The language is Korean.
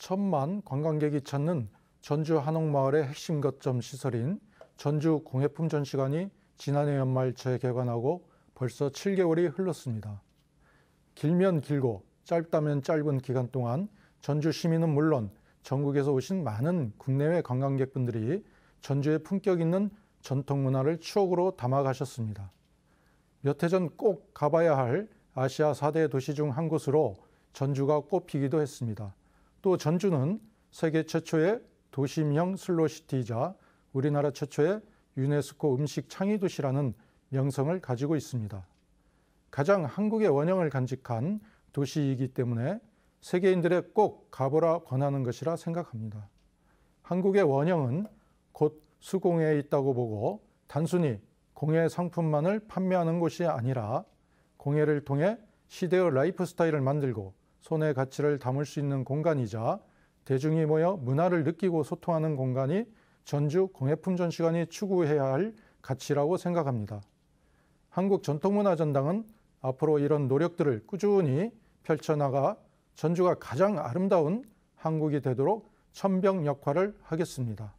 천만 관광객이 찾는 전주 한옥마을의 핵심 거점 시설인 전주 공예품 전시관이 지난해 연말 재개관하고 벌써 7개월이 흘렀습니다. 길면 길고 짧다면 짧은 기간 동안 전주 시민은 물론 전국에서 오신 많은 국내외 관광객분들이 전주의 품격 있는 전통 문화를 추억으로 담아가셨습니다. 몇 해 전 꼭 가봐야 할 아시아 4대 도시 중 한 곳으로 전주가 꼽히기도 했습니다. 또 전주는 세계 최초의 도심형 슬로시티이자 우리나라 최초의 유네스코 음식 창의 도시라는 명성을 가지고 있습니다. 가장 한국의 원형을 간직한 도시이기 때문에 세계인들의 꼭 가보라 권하는 것이라 생각합니다. 한국의 원형은 곧 수공예에 있다고 보고 단순히 공예 상품만을 판매하는 곳이 아니라 공예를 통해 시대의 라이프 스타일을 만들고 손의 가치를 담을 수 있는 공간이자 대중이 모여 문화를 느끼고 소통하는 공간이 전주 공예품 전시관이 추구해야 할 가치라고 생각합니다. 한국전통문화전당은 앞으로 이런 노력들을 꾸준히 펼쳐나가 전주가 가장 아름다운 한국이 되도록 천병 역할을 하겠습니다.